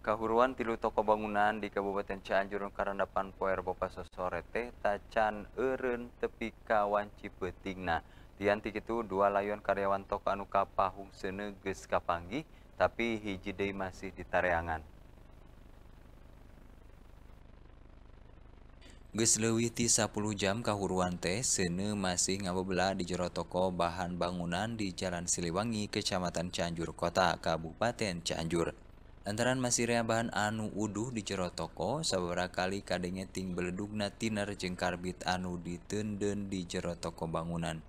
kahuruan tilu toko bangunan di Kabupaten Cianjur karena poe Rebo sore teh tacan eren tepi kawan wanci peutingna. Dianti itu dua layon karyawan toko anu kapahung seune geus tapi hiji deui masih ditareangan. Geus leuwih ti 10 jam kahuruan teh sene masih ngabebela di jero toko bahan bangunan di Jalan Siliwangi, Kecamatan Cianjur Kota, Kabupaten Cianjur. Lantaran masirnya bahan anu uduh di jero toko, sabara kali kadenge ting na tiner jengkar karbit anu ditenden di jero toko bangunan.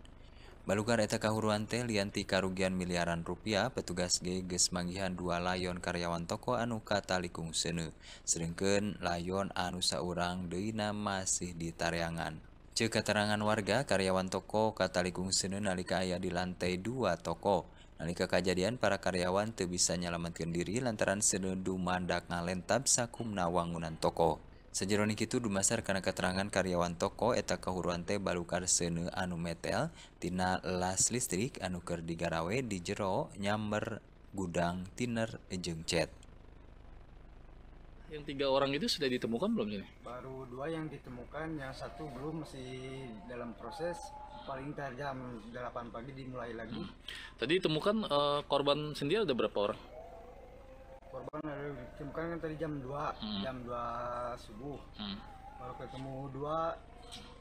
Balukar eta kahuruan teh lianti karugian miliaran rupiah, petugas ge ges manggihan dua layon karyawan toko anu katalikung Senu, sedengkeun layon anu saurang dina masih di tariangan. Cek keterangan warga karyawan toko katalikung Senu nalika ayah di lantai dua toko. Nalika kejadian para karyawan teu bisa nyalametkeun diri lantaran senedu mandak ngalentab sakumna wangunan toko. Sajeroni itu dumasar karena keterangan karyawan toko eta kahuruan teh balukar sene anu metel tina las listrik anu keur digarawe di jero nyamber gudang tiner jeung cet. Yang tiga orang itu sudah ditemukan belum ini? Baru dua yang ditemukan, yang satu belum masih dalam proses paling ntar jam 8 pagi dimulai lagi. Hmm. Tadi ditemukan uh, korban sendiri ada berapa orang? Korban ada ditemukan kan tadi jam 2, hmm. jam 2 subuh. Hmm. Baru ketemu dua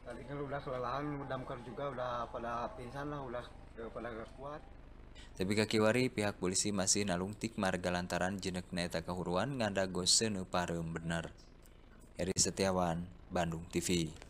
tadi kan udah kelelahan, damkar juga udah pada pingsan lah, udah pada gak kuat. Tapi kakiwari pihak polisi masih nalungtik marga lantaran jenek neta kehuruan nganda gosenu parem benar. Eri Setiawan, Bandung TV.